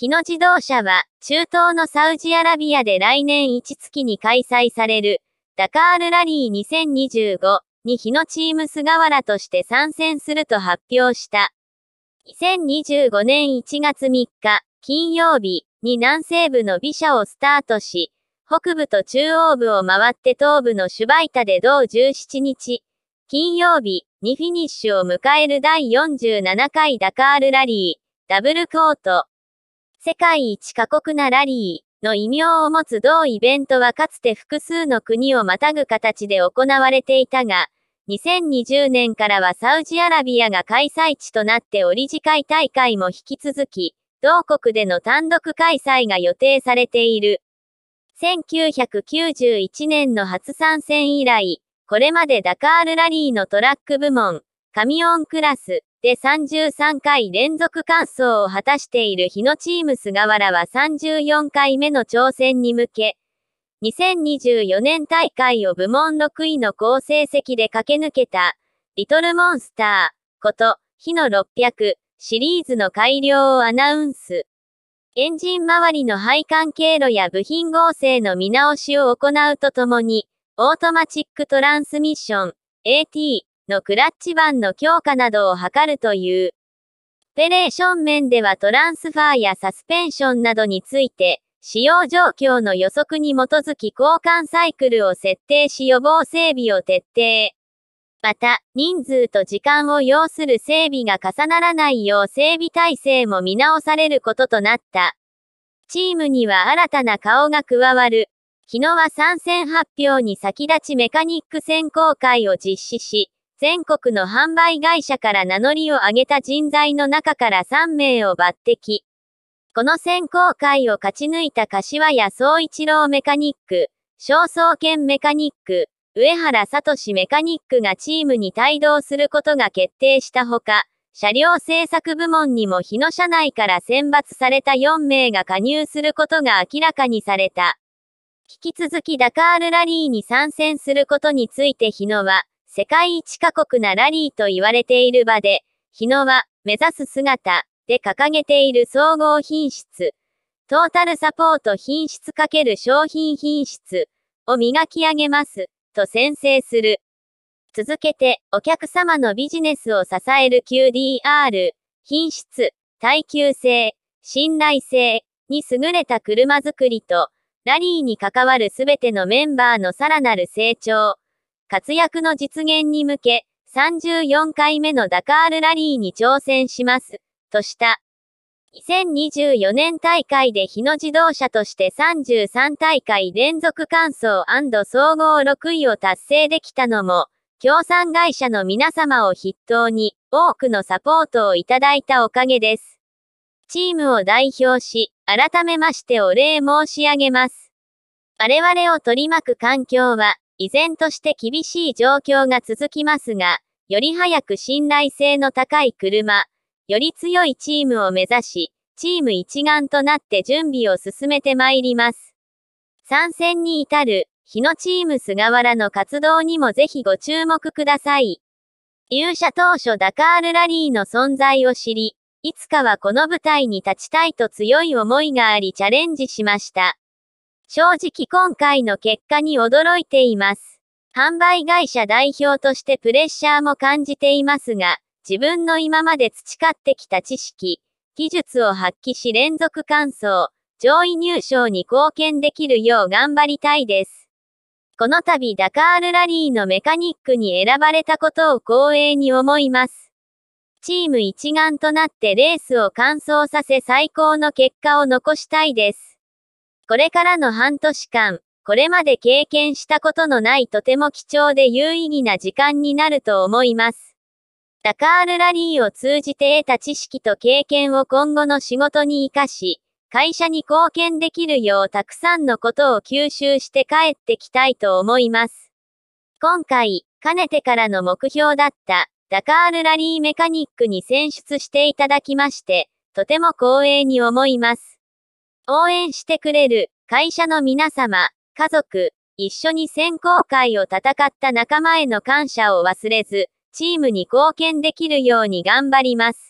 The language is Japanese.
日野自動車は、中東のサウジアラビアで来年1月に開催される、ダカールラリー2025に日野チーム菅原として参戦すると発表した。2025年1月3日、金曜日に南西部のビシャをスタートし、北部と中央部を回って東部のシュバイタで同17日、金曜日にフィニッシュを迎える第47回ダカールラリー、ダブルコート世界一過酷なラリーの異名を持つ同イベントはかつて複数の国をまたぐ形で行われていたが、2020年からはサウジアラビアが開催地となってお理事会大会も引き続き、同国での単独開催が予定されている。1991年の初参戦以来、これまでダカールラリーのトラック部門、カミオンクラスで33回連続完走を果たしている日野チーム菅原は34回目の挑戦に向け、2024年大会を部門6位の好成績で駆け抜けた、リトルモンスター、こと、日野600、シリーズの改良をアナウンス。エンジン周りの配管経路や部品合成の見直しを行うとともに、オートマチックトランスミッション、AT、のクラッチ板の強化などを図るという。ペレーション面ではトランスファーやサスペンションなどについて、使用状況の予測に基づき交換サイクルを設定し予防整備を徹底。また、人数と時間を要する整備が重ならないよう整備体制も見直されることとなった。チームには新たな顔が加わる。昨日は参戦発表に先立ちメカニック選考会を実施し、全国の販売会社から名乗りを上げた人材の中から3名を抜擢。この選考会を勝ち抜いた柏谷総一郎メカニック、焦燥犬メカニック、上原聡メカニックがチームに帯同することが決定したほか、車両製作部門にも日野社内から選抜された4名が加入することが明らかにされた。引き続きダカールラリーに参戦することについて日野は、世界一過酷なラリーと言われている場で、日野は、目指す姿、で掲げている総合品質、トータルサポート品質×商品品質、を磨き上げます、と宣誓する。続けて、お客様のビジネスを支える QDR、品質、耐久性、信頼性に優れた車作りと、ラリーに関わるすべてのメンバーのさらなる成長、活躍の実現に向け、34回目のダカールラリーに挑戦します、とした。2024年大会で日野自動車として33大会連続完走総合6位を達成できたのも、協賛会社の皆様を筆頭に多くのサポートをいただいたおかげです。チームを代表し、改めましてお礼申し上げます。我々を取り巻く環境は、依然として厳しい状況が続きますが、より早く信頼性の高い車、より強いチームを目指し、チーム一丸となって準備を進めてまいります。参戦に至る、日野チーム菅原の活動にもぜひご注目ください。勇者当初ダカールラリーの存在を知り、いつかはこの舞台に立ちたいと強い思いがありチャレンジしました。正直今回の結果に驚いています。販売会社代表としてプレッシャーも感じていますが、自分の今まで培ってきた知識、技術を発揮し連続完走、上位入賞に貢献できるよう頑張りたいです。この度ダカールラリーのメカニックに選ばれたことを光栄に思います。チーム一丸となってレースを完走させ最高の結果を残したいです。これからの半年間、これまで経験したことのないとても貴重で有意義な時間になると思います。ダカールラリーを通じて得た知識と経験を今後の仕事に活かし、会社に貢献できるようたくさんのことを吸収して帰ってきたいと思います。今回、かねてからの目標だった、ダカールラリーメカニックに選出していただきまして、とても光栄に思います。応援してくれる会社の皆様、家族、一緒に選考会を戦った仲間への感謝を忘れず、チームに貢献できるように頑張ります。